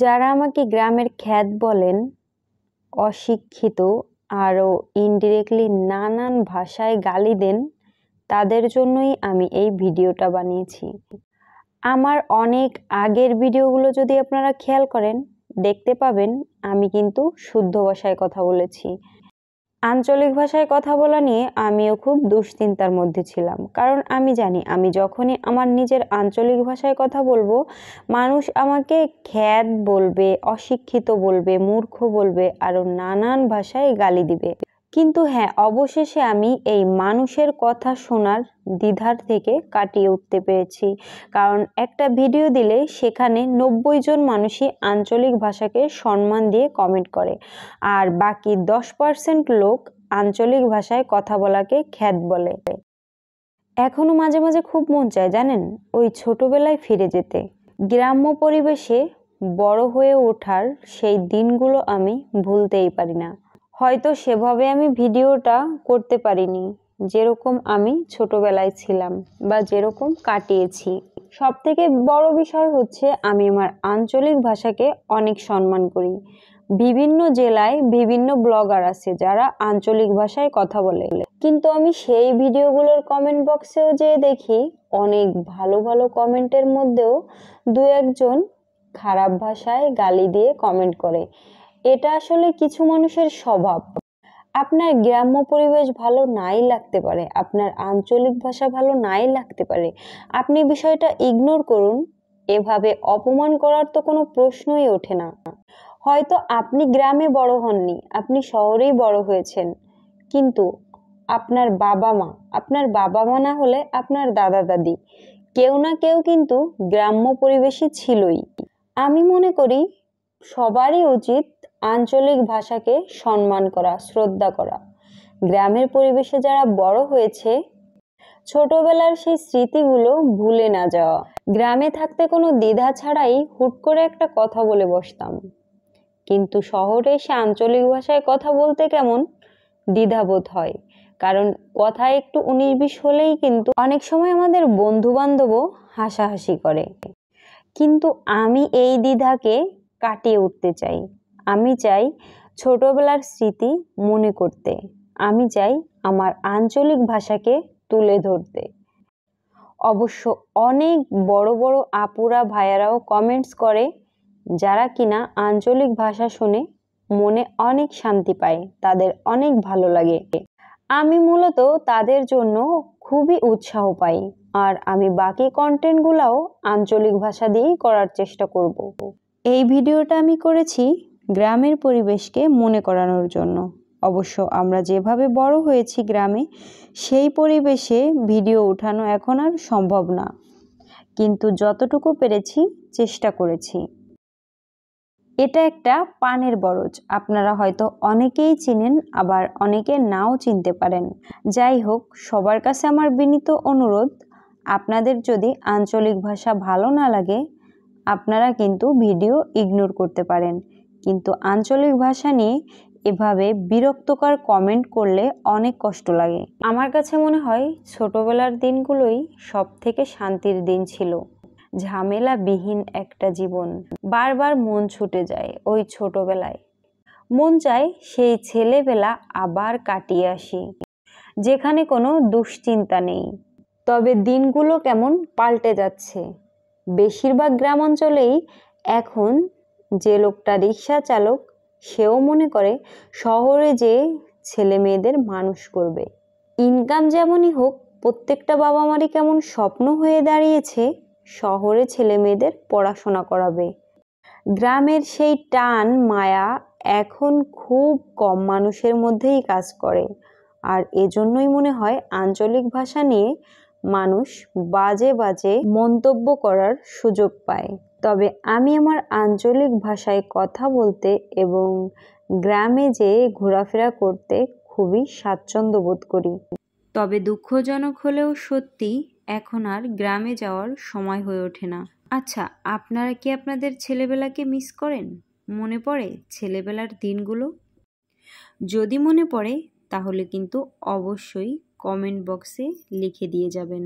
যারা আমাকে গ্রামের খ্যাত বলেন অশিক্ষিত আরও ইনডিরেক্টলি নানান ভাষায় গালি দেন তাদের জন্যই আমি এই ভিডিওটা বানিয়েছি আমার অনেক আগের ভিডিওগুলো যদি আপনারা খেয়াল করেন দেখতে পাবেন আমি কিন্তু শুদ্ধ ভাষায় কথা বলেছি আঞ্চলিক ভাষায় কথা বলা নিয়ে আমিও খুব দুশ্চিন্তার মধ্যে ছিলাম কারণ আমি জানি আমি যখনই আমার নিজের আঞ্চলিক ভাষায় কথা বলবো মানুষ আমাকে খ্যাত বলবে অশিক্ষিত বলবে মূর্খ বলবে আরও নানান ভাষায় গালি দিবে কিন্তু হ্যাঁ অবশেষে আমি এই মানুষের কথা শোনার দ্বিধার থেকে কাটিয়ে উঠতে পেরেছি কারণ একটা ভিডিও দিলে সেখানে নব্বই জন মানুষই আঞ্চলিক ভাষাকে সম্মান দিয়ে কমেন্ট করে আর বাকি দশ পার্সেন্ট লোক আঞ্চলিক ভাষায় কথা বলাকে খ্যাত বলে এখনও মাঝে মাঝে খুব মন চায় জানেন ওই ছোটবেলায় ফিরে যেতে গ্রাম্য পরিবেশে বড় হয়ে ওঠার সেই দিনগুলো আমি ভুলতেই পারি না হয়তো সেভাবে আমি ভিডিওটা করতে পারিনি যেরকম আমি ছোটোবেলায় ছিলাম বা যেরকম কাটিয়েছি সব থেকে বড় বিষয় হচ্ছে আমি আমার আঞ্চলিক ভাষাকে অনেক সম্মান করি বিভিন্ন জেলায় বিভিন্ন ব্লগার আছে যারা আঞ্চলিক ভাষায় কথা বলে কিন্তু আমি সেই ভিডিওগুলোর কমেন্ট বক্সেও যেয়ে দেখি অনেক ভালো ভালো কমেন্টের মধ্যেও দু একজন খারাপ ভাষায় গালি দিয়ে কমেন্ট করে এটা আসলে কিছু মানুষের স্বভাব আপনার গ্রাম্য পরিবেশ ভালো নাই লাগতে পারে আপনার আঞ্চলিক ভাষা ভালো নাই লাগতে পারে আপনি বিষয়টা ইগনোর করুন এভাবে অপমান করার তো কোনো প্রশ্নই ওঠে না হয়তো আপনি গ্রামে বড় হননি আপনি শহরেই বড় হয়েছেন কিন্তু আপনার বাবা মা আপনার বাবা মা না হলে আপনার দাদা দাদি কেউ না কেউ কিন্তু গ্রাম্য পরিবেশে ছিলই আমি মনে করি সবারই উচিত আঞ্চলিক ভাষাকে সম্মান করা শ্রদ্ধা করা গ্রামের পরিবেশে যারা বড় হয়েছে ছোটবেলার সেই স্মৃতিগুলো ভুলে না যাওয়া গ্রামে থাকতে কোনো দ্বিধা ছাড়াই হুট করে একটা কথা বলে বসতাম কিন্তু শহরে এসে আঞ্চলিক ভাষায় কথা বলতে কেমন দ্বিধাবোধ হয় কারণ কথা একটু উনিশ বিশ হলেই কিন্তু অনেক সময় আমাদের বন্ধুবান্ধবও হাসাহাসি করে কিন্তু আমি এই দ্বিধাকে কাটিয়ে উঠতে চাই আমি চাই ছোটোবেলার স্মৃতি মনে করতে আমি চাই আমার আঞ্চলিক ভাষাকে তুলে ধরতে অবশ্য অনেক বড় বড় আপুরা ভাইয়ারাও কমেন্টস করে যারা কিনা আঞ্চলিক ভাষা শুনে মনে অনেক শান্তি পায় তাদের অনেক ভালো লাগে আমি মূলত তাদের জন্য খুবই উৎসাহ পাই আর আমি বাকি কন্টেন্টগুলোও আঞ্চলিক ভাষা দিয়েই করার চেষ্টা করব। এই ভিডিওটা আমি করেছি গ্রামের পরিবেশকে মনে করানোর জন্য অবশ্য আমরা যেভাবে বড় হয়েছি গ্রামে সেই পরিবেশে ভিডিও উঠানো এখন আর সম্ভব না কিন্তু যতটুকু পেরেছি চেষ্টা করেছি এটা একটা পানের বরজ আপনারা হয়তো অনেকেই চিনেন আবার অনেকে নাও চিনতে পারেন যাই হোক সবার কাছে আমার বিনীত অনুরোধ আপনাদের যদি আঞ্চলিক ভাষা ভালো না লাগে আপনারা কিন্তু ভিডিও ইগনোর করতে পারেন কিন্তু আঞ্চলিক ভাষা নিয়ে এভাবে বিরক্তকর কমেন্ট করলে অনেক কষ্ট লাগে আমার কাছে মনে হয় ছোটবেলার দিনগুলোই সব থেকে শান্তির দিন ছিল ঝামেলাবিহীন একটা জীবন বারবার মন ছুটে যায় ওই ছোটবেলায় মন চায় সেই ছেলেবেলা আবার কাটিয়ে আসি যেখানে কোনো দুশ্চিন্তা নেই তবে দিনগুলো কেমন পাল্টে যাচ্ছে বেশিরভাগ গ্রাম অঞ্চলেই এখন যে লোকটা রিক্সা চালক সেও মনে করে শহরে যে ছেলে মেয়েদের মানুষ করবে ইনকাম যেমনই হোক প্রত্যেকটা বাবা মারই কেমন স্বপ্ন হয়ে দাঁড়িয়েছে শহরে ছেলে মেয়েদের পড়াশোনা করাবে গ্রামের সেই টান মায়া এখন খুব কম মানুষের মধ্যেই কাজ করে আর এজন্যই মনে হয় আঞ্চলিক ভাষা নিয়ে মানুষ বাজে বাজে মন্তব্য করার সুযোগ পায় তবে আমি আমার আঞ্চলিক ভাষায় কথা বলতে এবং গ্রামে যেয়ে ঘোরাফেরা করতে খুবই স্বাচ্ছন্দ্য বোধ করি তবে দুঃখজনক হলেও সত্যি এখন আর গ্রামে যাওয়ার সময় হয়ে ওঠে না আচ্ছা আপনারা কি আপনাদের ছেলেবেলাকে মিস করেন মনে পড়ে ছেলেবেলার দিনগুলো যদি মনে পড়ে তাহলে কিন্তু অবশ্যই কমেন্ট বক্সে লিখে দিয়ে যাবেন